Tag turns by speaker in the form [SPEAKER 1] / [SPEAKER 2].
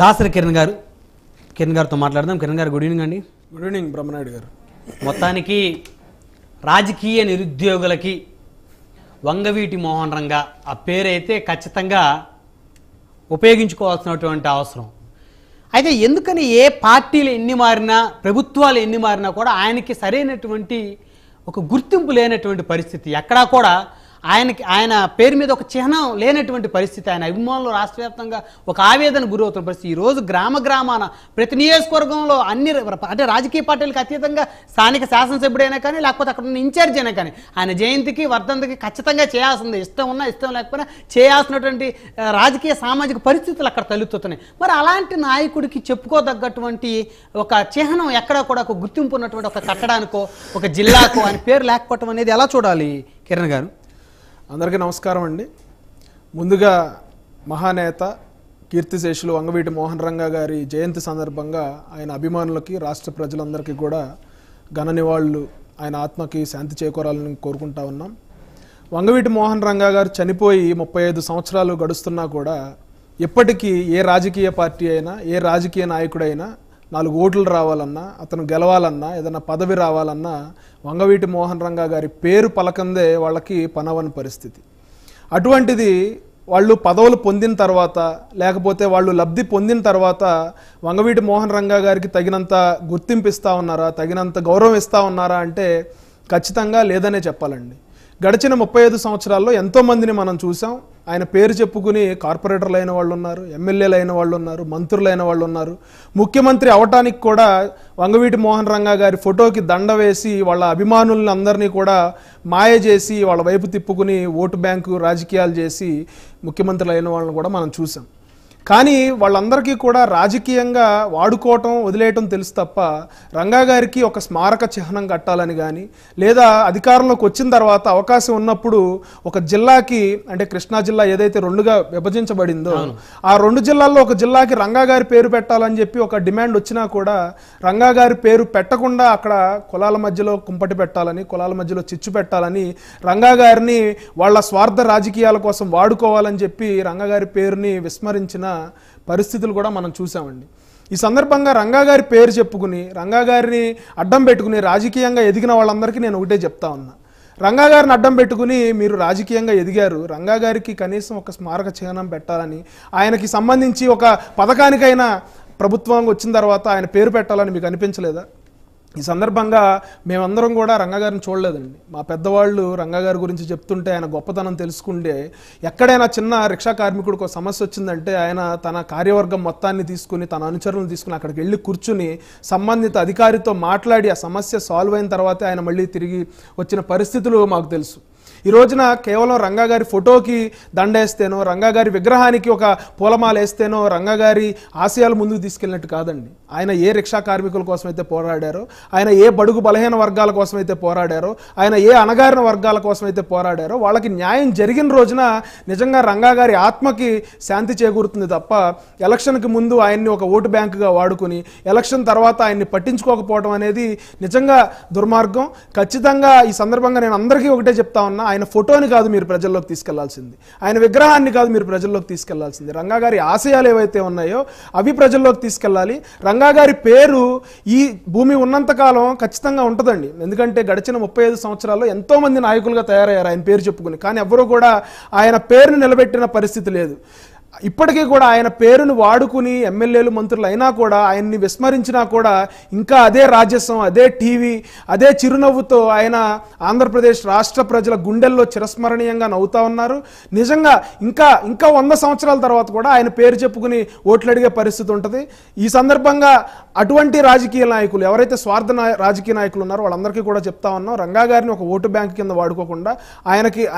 [SPEAKER 1] దాసరి కిరణ్ గారు కిరణ్ గారితో మాట్లాడదాం కిరణ్ గారు గుడ్ ఈవినింగ్ అండి గుడ్ ఈవినింగ్ బ్రహ్మనాయుడు గారు మొత్తానికి రాజకీయ నిరుద్యోగులకి వంగవీటి మోహన్ రంగ ఆ పేరైతే ఖచ్చితంగా ఉపయోగించుకోవాల్సినటువంటి అవసరం అయితే ఎందుకని ఏ పార్టీలు ఎన్ని మారినా ప్రభుత్వాలు ఎన్ని మారినా కూడా ఆయనకి సరైనటువంటి ఒక గుర్తింపు లేనటువంటి పరిస్థితి ఎక్కడా కూడా ఆయనకి ఆయన పేరు మీద ఒక చిహ్నం లేనటువంటి పరిస్థితి ఆయన అభిమానులు రాష్ట్ర వ్యాప్తంగా ఒక ఆవేదన గురవుతున్న పరిస్థితి ఈరోజు గ్రామ గ్రామాన ప్రతి నియోజకవర్గంలో అన్ని అంటే రాజకీయ పార్టీలకు అతీతంగా స్థానిక శాసనసభ్యుడైనా కానీ లేకపోతే అక్కడ ఉన్న ఇన్ఛార్జ్ అయినా కానీ ఆయన జయంతికి వర్ధంతికి ఖచ్చితంగా చేయాల్సిందే ఇష్టం ఉన్నా ఇష్టం లేకపోయినా చేయాల్సినటువంటి రాజకీయ సామాజిక పరిస్థితులు అక్కడ తలెత్తుతున్నాయి మరి అలాంటి నాయకుడికి చెప్పుకోదగ్గటువంటి ఒక చిహ్నం ఎక్కడ కూడా ఒక గుర్తింపు ఉన్నటువంటి ఒక కట్టడానికో ఒక జిల్లాకో అని పేరు లేకపోవటం అనేది ఎలా చూడాలి కిరణ్ గారు
[SPEAKER 2] అందరికీ నమస్కారం అండి ముందుగా మహానేత కీర్తిశేషులు వంగవీటి మోహన్ రంగా గారి జయంతి సందర్భంగా ఆయన అభిమానులకి రాష్ట్ర ప్రజలందరికీ కూడా ఘన నివాళులు ఆయన ఆత్మకి శాంతి చేకూరాలని కోరుకుంటా ఉన్నాం వంగవీటి మోహన్ రంగా గారు చనిపోయి ముప్పై ఐదు సంవత్సరాలు గడుస్తున్నా కూడా ఇప్పటికీ ఏ రాజకీయ పార్టీ అయినా ఏ రాజకీయ నాయకుడైనా నాలుగు ఓట్లు రావాలన్నా అతను గెలవాలన్నా ఏదైనా పదవి రావాలన్నా వంగవీటి మోహన్ రంగా గారి పేరు పలకందే వాళ్ళకి పనవని పరిస్థితి అటువంటిది వాళ్ళు పదవులు పొందిన తర్వాత లేకపోతే వాళ్ళు లబ్ధి పొందిన తర్వాత వంగవీటి మోహన్ రంగా గారికి తగినంత గుర్తింపు ఇస్తూ ఉన్నారా తగినంత గౌరవం ఇస్తూ ఉన్నారా అంటే ఖచ్చితంగా లేదనే చెప్పాలండి గడిచిన ముప్పై ఐదు సంవత్సరాల్లో ఎంతోమందిని మనం చూసాం ఆయన పేరు చెప్పుకుని కార్పొరేటర్లు అయిన వాళ్ళు ఉన్నారు ఎమ్మెల్యేలు అయిన వాళ్ళు ఉన్నారు మంత్రులు అయిన వాళ్ళు ఉన్నారు ముఖ్యమంత్రి అవటానికి కూడా వంగవీటి మోహన్ రంగా గారి ఫోటోకి దండ వేసి వాళ్ళ అభిమానుల్ని అందరినీ కూడా మాయ చేసి వాళ్ళ వైపు తిప్పుకుని ఓటు బ్యాంకు రాజకీయాలు చేసి ముఖ్యమంత్రులు అయిన వాళ్ళని కూడా మనం చూసాం కానీ వాళ్ళందరికీ కూడా రాజకీయంగా వాడుకోవటం వదిలేయటం తెలుసు తప్ప రంగా గారికి ఒక స్మారక చిహ్నం కట్టాలని కానీ లేదా అధికారంలోకి వచ్చిన తర్వాత అవకాశం ఉన్నప్పుడు ఒక జిల్లాకి అంటే కృష్ణా జిల్లా ఏదైతే రెండుగా విభజించబడిందో ఆ రెండు జిల్లాల్లో ఒక జిల్లాకి రంగా గారి పేరు పెట్టాలని చెప్పి ఒక డిమాండ్ వచ్చినా కూడా రంగా గారి పేరు పెట్టకుండా అక్కడ కులాల మధ్యలో కుంపటి పెట్టాలని కులాల మధ్యలో చిచ్చు పెట్టాలని రంగా గారిని వాళ్ళ స్వార్థ రాజకీయాల కోసం వాడుకోవాలని చెప్పి రంగా గారి పేరుని విస్మరించిన పరిస్థితులు కూడా మనం చూసామండి ఈ సందర్భంగా రంగా గారి పేరు చెప్పుకుని రంగా గారిని అడ్డం పెట్టుకుని రాజకీయంగా ఎదిగిన వాళ్ళందరికీ నేను ఒకటే చెప్తా ఉన్నా రంగా గారిని అడ్డం పెట్టుకుని మీరు రాజకీయంగా ఎదిగారు రంగా గారికి కనీసం ఒక స్మారక చిహ్నం పెట్టాలని ఆయనకి సంబంధించి ఒక పథకానికైనా ప్రభుత్వం వచ్చిన తర్వాత ఆయన పేరు పెట్టాలని మీకు అనిపించలేదా ఈ సందర్భంగా మేమందరం కూడా రంగగారిని చూడలేదండి మా పెద్దవాళ్ళు రంగగారి గురించి చెప్తుంటే ఆయన గొప్పతనం తెలుసుకుంటే ఎక్కడైనా చిన్న రిక్షా కార్మికుడికి సమస్య వచ్చిందంటే ఆయన తన కార్యవర్గం మొత్తాన్ని తీసుకుని తన అనుచరులను తీసుకుని అక్కడికి వెళ్ళి కూర్చుని సంబంధిత అధికారితో మాట్లాడి ఆ సమస్య సాల్వ్ అయిన తర్వాతే ఆయన మళ్ళీ తిరిగి వచ్చిన పరిస్థితులు మాకు తెలుసు ఈ రోజున కేవలం రంగాగారి ఫోటోకి దండేస్తేనో రంగాగారి విగ్రహానికి ఒక పూలమాల వేస్తేనో రంగాగారి ఆశయాలు ముందుకు తీసుకెళ్ళినట్టు కాదండి ఆయన ఏ రిక్షా కార్మికుల కోసం అయితే పోరాడారో ఆయన ఏ బడుగు బలహీన వర్గాల కోసం అయితే పోరాడారో ఆయన ఏ అణగారిన వర్గాల కోసం అయితే పోరాడారో వాళ్ళకి న్యాయం జరిగిన రోజున నిజంగా రంగాగారి ఆత్మకి శాంతి చేకూరుతుంది తప్ప ఎలక్షన్కి ముందు ఆయన్ని ఒక ఓటు బ్యాంకుగా వాడుకుని ఎలక్షన్ తర్వాత ఆయన్ని పట్టించుకోకపోవడం అనేది నిజంగా దుర్మార్గం ఖచ్చితంగా ఈ సందర్భంగా నేను అందరికీ ఒకటే చెప్తా కన్నా ఆయన ఫోటోని కాదు మీరు ప్రజల్లోకి తీసుకెళ్లాల్సింది ఆయన విగ్రహాన్ని కాదు మీరు ప్రజల్లోకి తీసుకెళ్లాల్సింది రంగా గారి ఆశయాలు ఏవైతే ఉన్నాయో అవి ప్రజల్లోకి తీసుకెళ్ళాలి రంగా గారి పేరు ఈ భూమి ఉన్నంతకాలం ఖచ్చితంగా ఉంటుందండి ఎందుకంటే గడిచిన ముప్పై ఐదు సంవత్సరాల్లో ఎంతోమంది నాయకులుగా తయారయ్యారు ఆయన పేరు చెప్పుకుని కానీ ఎవరూ కూడా ఆయన పేరుని నిలబెట్టిన పరిస్థితి లేదు ఇప్పటికీ కూడా ఆయన పేరును వాడుకుని ఎమ్మెల్యేలు మంత్రులు అయినా కూడా ఆయన్ని విస్మరించినా కూడా ఇంకా అదే రాజస్వం అదే టీవీ అదే చిరునవ్వుతో ఆయన ఆంధ్రప్రదేశ్ రాష్ట్ర ప్రజల గుండెల్లో చిరస్మరణీయంగా నవ్వుతా ఉన్నారు నిజంగా ఇంకా ఇంకా వంద సంవత్సరాల తర్వాత కూడా ఆయన పేరు చెప్పుకుని ఓట్లు అడిగే పరిస్థితి ఉంటుంది ఈ సందర్భంగా అటువంటి రాజకీయ నాయకులు ఎవరైతే స్వార్థ రాజకీయ నాయకులు ఉన్నారో వాళ్ళందరికీ కూడా చెప్తా ఉన్నాం రంగా గారిని ఒక ఓటు బ్యాంక్ కింద వాడుకోకుండా ఆయనకి